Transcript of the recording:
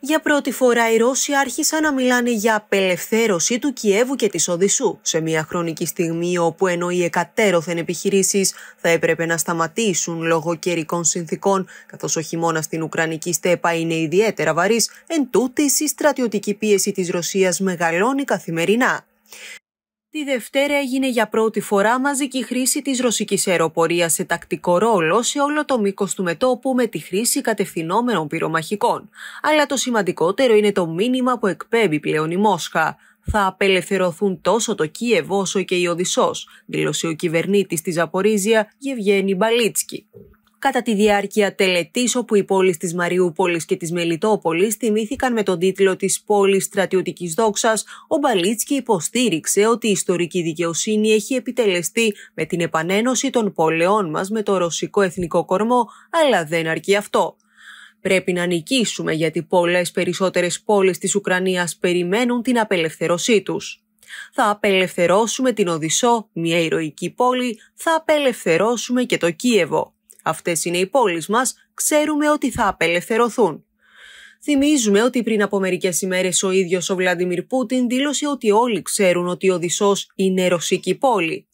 Για πρώτη φορά οι Ρώσοι άρχισαν να μιλάνε για απελευθέρωση του Κιέβου και της Οδυσσού, σε μια χρονική στιγμή όπου ενώ οι εκατέρωθεν επιχειρήσεις θα έπρεπε να σταματήσουν λόγω καιρικών συνθήκων, καθώς ο χειμώνας στην Ουκρανική στέπα είναι ιδιαίτερα βαρύς, εν τούτης η στρατιωτική πίεση της Ρωσίας μεγαλώνει καθημερινά. Τη Δευτέρα έγινε για πρώτη φορά μαζική χρήση της ρωσικής αεροπορίας σε τακτικό ρόλο σε όλο το μήκος του μετόπου με τη χρήση κατευθυνόμενων πυρομαχικών. Αλλά το σημαντικότερο είναι το μήνυμα που εκπέμπει πλέον η Μόσχα. Θα απελευθερωθούν τόσο το Κίεβ όσο και η Οδυσσός, δήλωσε ο κυβερνήτης της Ζαπορίζια Γευγένη Μπαλίτσκι κατά τη διάρκεια τελετής όπου οι πόλεις της Μαριούπολης και της Μελιτόπολης θυμήθηκαν με τον τίτλο της πόλης στρατιωτικής δόξας, ο Μπαλίτσκι υποστήριξε ότι η ιστορική δικαιοσύνη έχει επιτελεστεί με την επανένωση των πόλεών μας με το ρωσικό εθνικό κορμό, αλλά δεν αρκεί αυτό. Πρέπει να νικήσουμε γιατί πολλές περισσότερες πόλεις της Ουκρανίας περιμένουν την απελευθερωσή τους. Θα απελευθερώσουμε την Οδυσσό, μια ηρωική πόλη, θα απελευθερώσουμε και το Κίεβο αυτές είναι οι πόλεις μας, ξέρουμε ότι θα απελευθερωθούν. Θυμίζουμε ότι πριν από μερικές ημέρες ο ίδιος ο Βλαντιμίρ Πούτιν δήλωσε ότι όλοι ξέρουν ότι ο Οδυσσό είναι ρωσική πόλη.